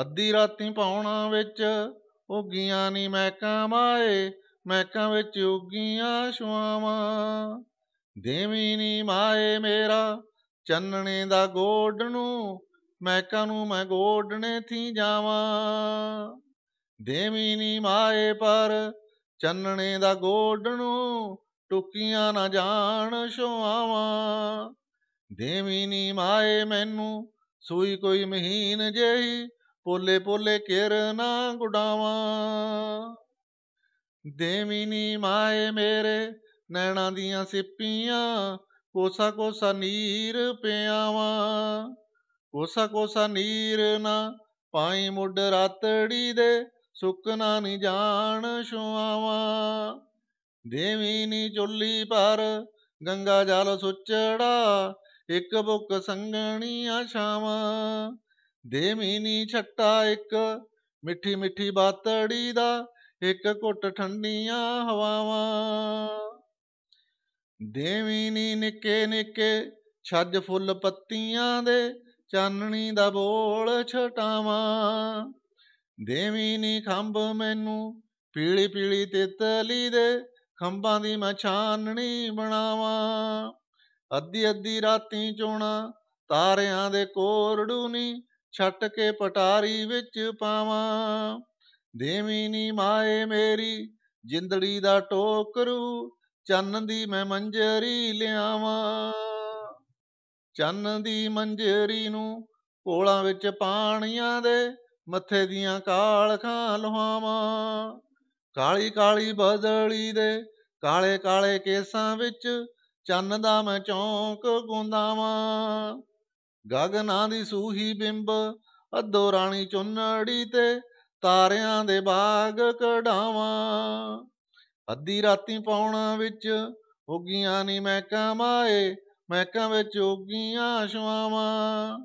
ਅੱਧੀ ਰਾਤੀ ਪਾਉਣਾ ਵਿੱਚ ਉਗੀਆਂ ਨਹੀਂ ਮਹਿਕਾਂ ਮਾਏ ਮਹਿਕਾਂ ਵਿੱਚ ਉਗੀਆਂ ਸ਼ੁਆਵਾਂ ਦੇਵੀ ਨਹੀਂ ਮਾਏ ਮੇਰਾ ਚੰਨਣੇ ਦਾ ਗੋਡ ਨੂੰ ਮਹਿਕਾਂ ਨੂੰ ਮੈਂ ਗੋਡਣੇ ਥੀ ਜਾਵਾਂ ਦੇਵੀ ਨਹੀਂ ਮਾਏ ਪਰ ਚੰਨਣੇ ਦਾ ਗੋਡ ਨੂੰ ਟੁਕੀਆਂ ਨਾ ਜਾਣ ਸ਼ੁਆਵਾਂ ਦੇਵੀ ਨਹੀਂ ਮਾਏ ਮੈਨੂੰ ਸੂਈ ਕੋਈ ਮਹੀਨ ਜਹੀ ਪੋਲੇ ਪੋਲੇ ਕੇਰ ਨਾ ਗੁਡਾਵਾਂ ਦੇਵੀ ਨੀ ਮਾਏ ਮੇਰੇ ਨੈਣਾ ਦੀਆਂ ਸਿੱਪੀਆਂ ਕੋਸਾ ਕੋਸਾ ਨੀਰ ਪਿਆਵਾਂ ਕੋਸਾ ਕੋਸਾ ਨੀਰ ਨਾ ਪਾਈ ਮੁੱਢ ਰਾਤੜੀ ਦੇ ਸੁੱਕਣਾ ਨੀ ਜਾਣ ਸੁਆਵਾਂ ਦੇਵੀ ਨੀ ਚੁੱਲੀ ਪਰ ਗੰਗਾ ਜਲ ਸੁਚੜਾ ਇੱਕ ਬੁੱਕ ਸੰਗਣੀਆਂ ਛਾਵਾਂ ਦੇ ਮੀਨੀ ਛੱਟਾ ਇੱਕ ਮਿੱਠੀ ਮਿੱਠੀ ਬਾਤੜੀ ਦਾ ਇੱਕ ਘੁੱਟ ਠੰਡੀਆਂ ਹਵਾਵਾਂ ਦੇਵੀ ਨੀ ਨਿੱਕੇ ਨਿੱਕੇ ਛੱਜ ਫੁੱਲ ਪੱਤੀਆਂ ਦੇ ਚਾਨਣੀ ਦਾ ਬੋਲ ਛਟਾਵਾਂ ਦੇਵੀ ਨੀ ਖੰਭ ਮੈਨੂੰ ਪੀਲੀ ਪੀਲੀ ਤਿਤਲੀ ਦੇ ਖੰਭਾਂ ਦੀ ਮੈਂ ਛਾਨਣੀ ਬਣਾਵਾਂ ਅੱਧੀ ਅੱਧੀ ਰਾਤੀ ਚੋਣਾ ਤਾਰਿਆਂ ਦੇ ਕੋਰੜੂ ਨੀ ਛੱਟ ਕੇ ਪਟਾਰੀ ਵਿੱਚ ਪਾਵਾਂ ਦੇਵੀ ਨੀ ਮਾਏ ਮੇਰੀ ਜਿੰਦੜੀ ਦਾ ਟੋਕਰੂ ਚੰਨ ਦੀ ਮੈਂ ਮੰਜਰੀ ਲਿਆਵਾਂ ਚੰਨ ਦੀ ਮੰਜਰੀ ਨੂੰ ਕੋਲਾਂ ਵਿੱਚ ਪਾਣੀਆਂ ਦੇ ਮੱਥੇ ਦੀਆਂ ਕਾਲਖਾਂ ਲਵਾਵਾਂ ਕਾਲੀ ਕਾਲੀ ਬਦਲੀ ਦੇ ਕਾਲੇ ਕਾਲੇ ਕੇਸਾਂ ਵਿੱਚ ਚੰਨ ਦਾ ਮੈਂ ਚੌਂਕ ਗੁੰਦਾਵਾਂ ਗਗਨਾਂ ਦੀ ਸੂਹੀ ਬਿੰਬ ਅੱਧੋ ਰਾਣੀ ਚੁੰਨੜੀ ਤੇ ਤਾਰਿਆਂ ਦੇ ਬਾਗ ਕਢਾਵਾਂ ਅੱਧੀ ਰਾਤੀ ਪੌਣਾ ਵਿੱਚ ਉਗੀਆਂ ਨੀ ਮੈਂ ਕਮਾਏ ਮੈਂ ਕਾਂ ਵਿੱਚ ਉਗੀਆਂ ਸ਼ਵਾਵਾਂ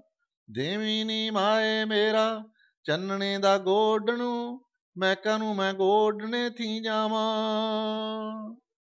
ਦੇਵੀ ਨੀ ਮਾਏ ਮੇਰਾ ਚੰਨਣੇ ਦਾ ਗੋਡਣੂ ਮੈਂ ਕਾ ਨੂੰ ਮੈਂ ਗੋਡਣੇ ਥੀ ਜਾਵਾਂ